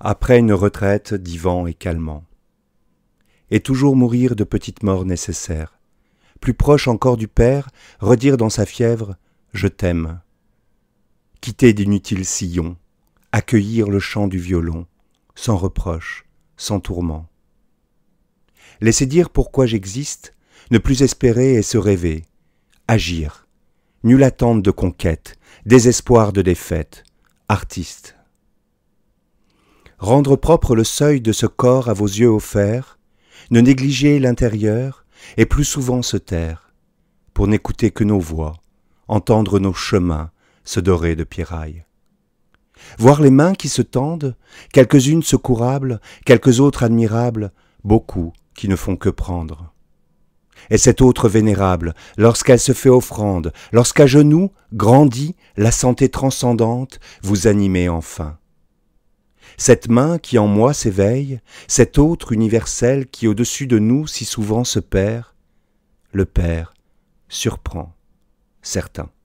après une retraite divan et calmant. Et toujours mourir de petites morts nécessaires. Plus proche encore du père, redire dans sa fièvre Je t'aime. Quitter d'inutiles sillons, accueillir le chant du violon, sans reproche, sans tourment. Laisser dire pourquoi j'existe, ne plus espérer et se rêver, agir. Nulle attente de conquête, désespoir de défaite, artiste rendre propre le seuil de ce corps à vos yeux offerts, ne négliger l'intérieur et plus souvent se taire, pour n'écouter que nos voix, entendre nos chemins se dorer de pierrailles. Voir les mains qui se tendent, quelques-unes secourables, quelques autres admirables, beaucoup qui ne font que prendre. Et cette autre vénérable, lorsqu'elle se fait offrande, lorsqu'à genoux, grandit, la santé transcendante, vous animez enfin cette main qui en moi s'éveille, cet autre universel qui au-dessus de nous si souvent se perd, le Père surprend certains.